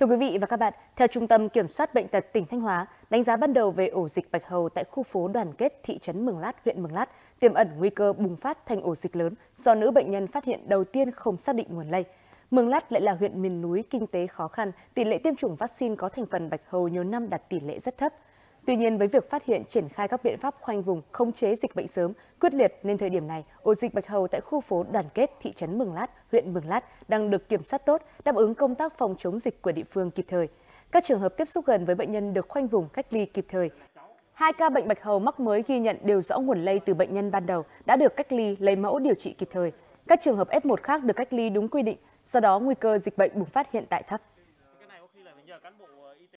Thưa quý vị và các bạn, theo Trung tâm Kiểm soát Bệnh tật tỉnh Thanh Hóa, đánh giá ban đầu về ổ dịch bạch hầu tại khu phố Đoàn kết thị trấn Mường Lát, huyện Mường Lát tiềm ẩn nguy cơ bùng phát thành ổ dịch lớn do nữ bệnh nhân phát hiện đầu tiên không xác định nguồn lây. Mường Lát lại là huyện miền núi kinh tế khó khăn, tỷ lệ tiêm chủng vaccine có thành phần bạch hầu nhiều năm đạt tỷ lệ rất thấp. Tuy nhiên, với việc phát hiện triển khai các biện pháp khoanh vùng, khống chế dịch bệnh sớm, quyết liệt nên thời điểm này, ổ dịch bạch hầu tại khu phố Đoàn kết, thị trấn Mường Lát, huyện Mường Lát đang được kiểm soát tốt, đáp ứng công tác phòng chống dịch của địa phương kịp thời. Các trường hợp tiếp xúc gần với bệnh nhân được khoanh vùng cách ly kịp thời. Hai ca bệnh bạch hầu mắc mới ghi nhận đều rõ nguồn lây từ bệnh nhân ban đầu đã được cách ly lấy mẫu điều trị kịp thời. Các trường hợp F1 khác được cách ly đúng quy định, do đó nguy cơ dịch bệnh bùng phát hiện tại thấp.